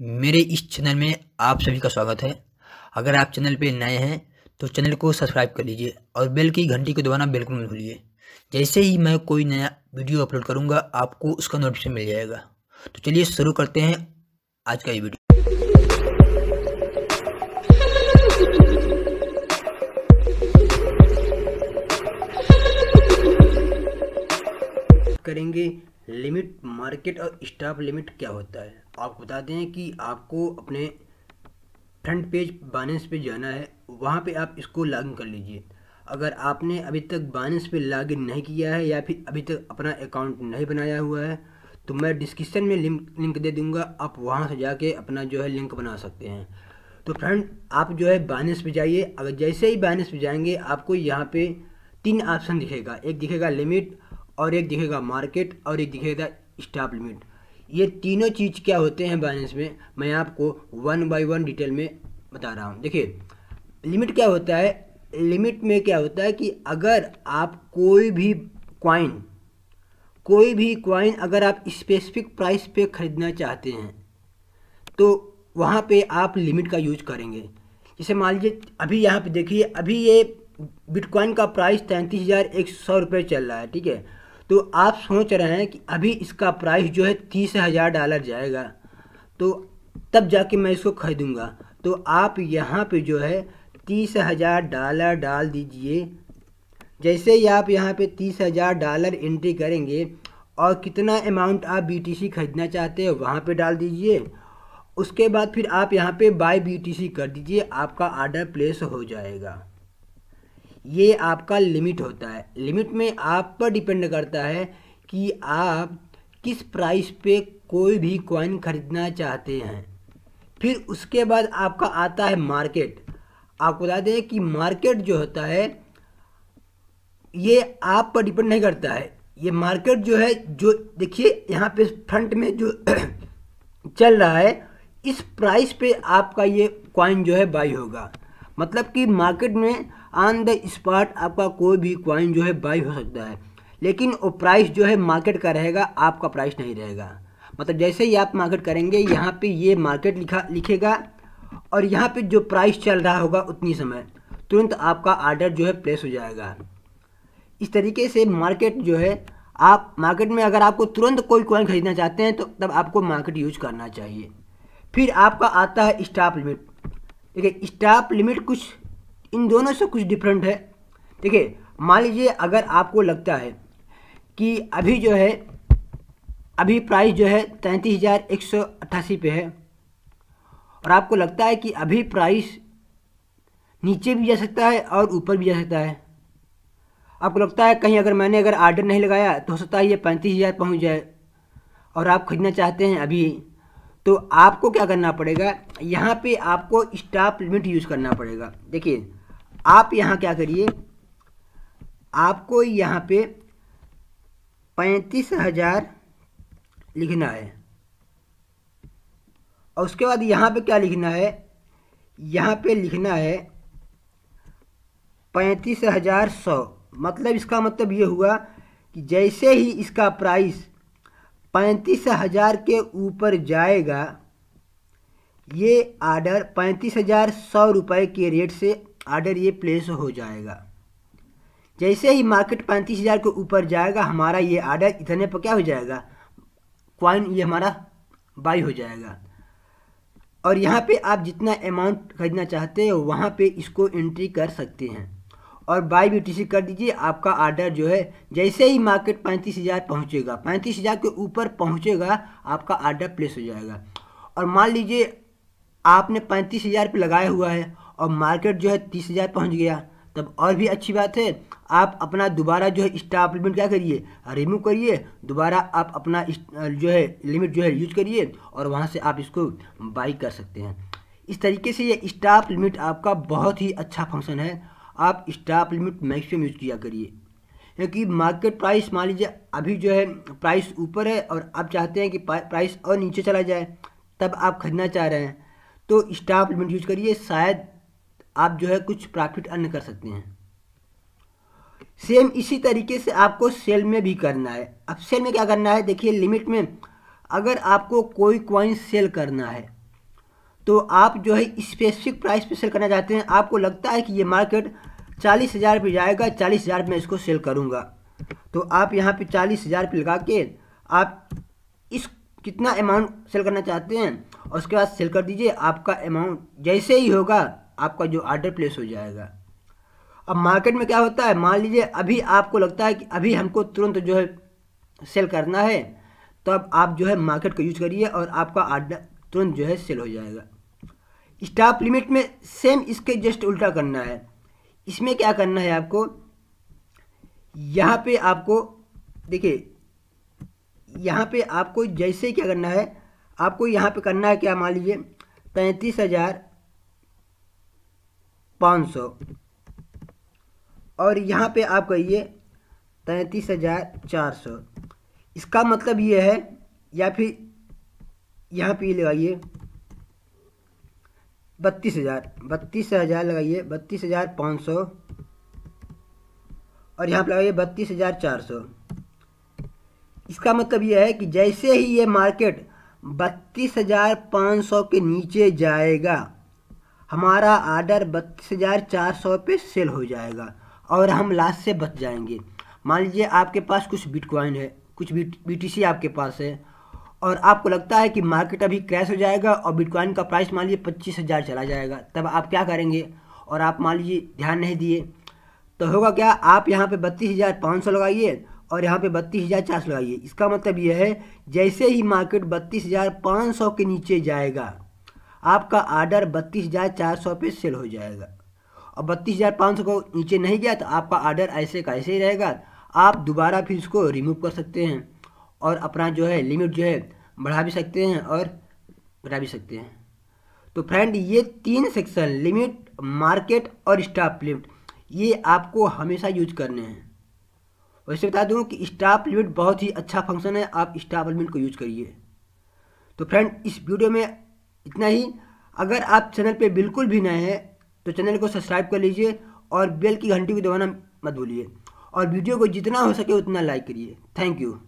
मेरे इस चैनल में आप सभी का स्वागत है अगर आप चैनल पर नए हैं तो चैनल को सब्सक्राइब कर लीजिए और बेल की घंटी को दबाना बिल्कुल मत भूलिए जैसे ही मैं कोई नया वीडियो अपलोड करूँगा आपको उसका नोटिफिकेशन मिल जाएगा तो चलिए शुरू करते हैं आज का ये वीडियो करेंगे लिमिट मार्केट और स्टाफ लिमिट क्या होता है आपको बता दें कि आपको अपने फ्रंट पेज बानेंस पे जाना है वहाँ पे आप इसको लॉगिन कर लीजिए अगर आपने अभी तक बानेंस पे लॉगिन नहीं किया है या फिर अभी तक अपना अकाउंट नहीं बनाया हुआ है तो मैं डिस्क्रिप्शन में लिंक लिंक दे दूँगा आप वहाँ से जाके अपना जो है लिंक बना सकते हैं तो फ्रेंड आप जो है बानेंस पे जाइए अगर जैसे ही बानेंस पे जाएंगे आपको यहाँ पे तीन ऑप्शन दिखेगा एक दिखेगा लिमिट और एक दिखेगा मार्केट और एक दिखेगा स्टॉप लिमिट ये तीनों चीज़ क्या होते हैं बैलेंस में मैं आपको वन बाई वन डिटेल में बता रहा हूँ देखिए लिमिट क्या होता है लिमिट में क्या होता है कि अगर आप कोई भी क्वाइन कोई भी क्वाइन अगर आप स्पेसिफिक प्राइस पे ख़रीदना चाहते हैं तो वहाँ पे आप लिमिट का यूज करेंगे जैसे मान लीजिए अभी यहाँ पे देखिए अभी ये बिटकॉइन का प्राइस तैंतीस हज़ार एक सौ रुपये चल रहा है ठीक है तो आप सोच रहे हैं कि अभी इसका प्राइस जो है तीस हज़ार डॉलर जाएगा तो तब जाके मैं इसको खरीदूँगा तो आप यहाँ पे जो है तीस हज़ार डॉलर डाल दीजिए जैसे ही आप यहाँ पे तीस हज़ार डॉलर एंट्री करेंगे और कितना अमाउंट आप बीटीसी खरीदना चाहते हैं वहाँ पे डाल दीजिए उसके बाद फिर आप यहाँ पे बाय बीटीसी कर दीजिए आपका आर्डर प्लेस हो जाएगा ये आपका लिमिट होता है लिमिट में आप पर डिपेंड करता है कि आप किस प्राइस पे कोई भी कॉइन ख़रीदना चाहते हैं फिर उसके बाद आपका आता है मार्केट आपको बता दें कि मार्केट जो होता है ये आप पर डिपेंड नहीं करता है ये मार्केट जो है जो देखिए यहाँ पे फ्रंट में जो चल रहा है इस प्राइस पे आपका ये कॉइन जो है बाई होगा मतलब कि मार्केट में ऑन द स्पॉट आपका कोई भी कॉइन जो है बाई हो सकता है लेकिन वो प्राइस जो है मार्केट का रहेगा आपका प्राइस नहीं रहेगा मतलब जैसे ही आप मार्केट करेंगे यहाँ पे ये मार्केट लिखा लिखेगा और यहाँ पे जो प्राइस चल रहा होगा उतनी समय तुरंत आपका आर्डर जो है प्लेस हो जाएगा इस तरीके से मार्केट जो है आप मार्केट में अगर आपको तुरंत कोई क्वाइन खरीदना चाहते हैं तो तब आपको मार्केट यूज करना चाहिए फिर आपका आता है स्टाप लिमिट देखिए स्टाफ लिमिट कुछ इन दोनों से कुछ डिफरेंट है देखिए मान लीजिए अगर आपको लगता है कि अभी जो है अभी प्राइस जो है तैंतीस हज़ार एक सौ अट्ठासी पे है और आपको लगता है कि अभी प्राइस नीचे भी जा सकता है और ऊपर भी जा सकता है आपको लगता है कहीं अगर मैंने अगर आर्डर नहीं लगाया तो हो सकता है ये पैंतीस हज़ार पहुँच जाए और आप ख़रीदना चाहते हैं अभी तो आपको क्या करना पड़ेगा यहाँ पे आपको स्टाफ लिमिट यूज करना पड़ेगा देखिए आप यहाँ क्या करिए आपको यहाँ पे पैंतीस हजार लिखना है और उसके बाद यहाँ पे क्या लिखना है यहाँ पे लिखना है पैंतीस हजार सौ मतलब इसका मतलब ये हुआ कि जैसे ही इसका प्राइस पैंतीस हज़ार के ऊपर जाएगा ये आर्डर पैंतीस हज़ार सौ रुपये के रेट से आर्डर ये प्लेस हो जाएगा जैसे ही मार्केट पैंतीस हज़ार के ऊपर जाएगा हमारा ये आर्डर इतने पर क्या हो जाएगा क्वाइन ये हमारा बाई हो जाएगा और यहाँ पे आप जितना अमाउंट खरीदना चाहते हो वहाँ पे इसको एंट्री कर सकते हैं और बाई टी कर दीजिए आपका आर्डर जो है जैसे ही मार्केट पैंतीस हज़ार पहुँचेगा पैंतीस हज़ार के ऊपर पहुँचेगा आपका आर्डर प्लेस हो जाएगा और मान लीजिए आपने पैंतीस हज़ार पर लगाया हुआ है और मार्केट जो है तीस हज़ार पहुँच गया तब और भी अच्छी बात है आप अपना दोबारा जो है स्टाप लिमिट क्या करिए रिमूव करिए दोबारा आप अपना जो है लिमिट जो है यूज करिए और वहाँ से आप इसको बाई कर सकते हैं इस तरीके से ये स्टाफ लिमिट आपका बहुत ही अच्छा फंक्शन है आप स्टाप लिमिट मैक्सिमम यूज किया करिए क्योंकि मार्केट प्राइस मान लीजिए अभी जो है प्राइस ऊपर है और आप चाहते हैं कि प्राइस और नीचे चला जाए तब आप खरीदना चाह रहे हैं तो स्टाफ लिमिट यूज करिए शायद आप जो है कुछ प्रॉफिट अर्न कर सकते हैं सेम इसी तरीके से आपको सेल में भी करना है अब सेल में क्या करना है देखिए लिमिट में अगर आपको कोई कॉइन सेल करना है तो आप जो है स्पेसिफिक प्राइस पे सेल करना चाहते हैं आपको लगता है कि ये मार्केट चालीस हज़ार पर जाएगा चालीस हज़ार में इसको सेल करूँगा तो आप यहाँ पे चालीस हज़ार पर लगा के आप इस कितना अमाउंट सेल करना चाहते हैं और उसके बाद सेल कर दीजिए आपका अमाउंट जैसे ही होगा आपका जो आर्डर प्लेस हो जाएगा अब मार्केट में क्या होता है मान लीजिए अभी आपको लगता है कि अभी हमको तुरंत जो है सेल करना है तब तो आप जो है मार्केट को यूज करिए और आपका आर्डर तुरंत जो है सेल हो जाएगा स्टाफ लिमिट में सेम इसके जस्ट उल्टा करना है इसमें क्या करना है आपको यहाँ पे आपको देखिए यहाँ पे आपको जैसे क्या करना है आपको यहाँ पे करना है क्या मान लीजिए पैंतीस हज़ार पाँच सौ और यहाँ पे आप कहिए तैंतीस हज़ार चार सौ इसका मतलब ये है या फिर यहाँ पे लगाइए बत्तीस हज़ार बत्तीस हज़ार लगाइए बत्तीस हज़ार पाँच सौ और यहाँ पर लगाइए बत्तीस हज़ार चार सौ इसका मतलब यह है कि जैसे ही ये मार्केट बत्तीस हज़ार पाँच सौ के नीचे जाएगा हमारा आर्डर बत्तीस हज़ार चार सौ पे सेल हो जाएगा और हम लास्ट से बच जाएंगे मान लीजिए आपके पास कुछ बिटकॉइन है कुछ बी टी आपके पास है और आपको लगता है कि मार्केट अभी क्रैश हो जाएगा और बिटकॉइन का प्राइस मान लीजिए पच्चीस हज़ार चला जाएगा तब आप क्या करेंगे और आप मान लीजिए ध्यान नहीं दिए तो होगा क्या आप यहाँ पे बत्तीस हज़ार पाँच सौ लगाइए और यहाँ पे बत्तीस हज़ार चार सौ लगाइए इसका मतलब यह है जैसे ही मार्केट बत्तीस हज़ार पाँच सौ के नीचे जाएगा आपका आर्डर बत्तीस हज़ार चार सौ पे सेल हो जाएगा और बत्तीस हज़ार पाँच सौ को नीचे नहीं गया तो आपका आर्डर ऐसे का ऐसे ही रहेगा आप दोबारा फिर इसको रिमूव कर सकते हैं और अपना जो है लिमिट जो है बढ़ा भी सकते हैं और घटा भी सकते हैं तो फ्रेंड ये तीन सेक्शन लिमिट मार्केट और स्टाफ लिमिट ये आपको हमेशा यूज करने हैं वैसे बता दूं कि स्टाफ लिमिट बहुत ही अच्छा फंक्शन है आप स्टाफ लिमिट को यूज करिए तो फ्रेंड इस वीडियो में इतना ही अगर आप चैनल पे बिल्कुल भी नए हैं तो चैनल को सब्सक्राइब कर लीजिए और बेल की घंटी को दबाना मत भूलिए और वीडियो को जितना हो सके उतना लाइक करिए थैंक यू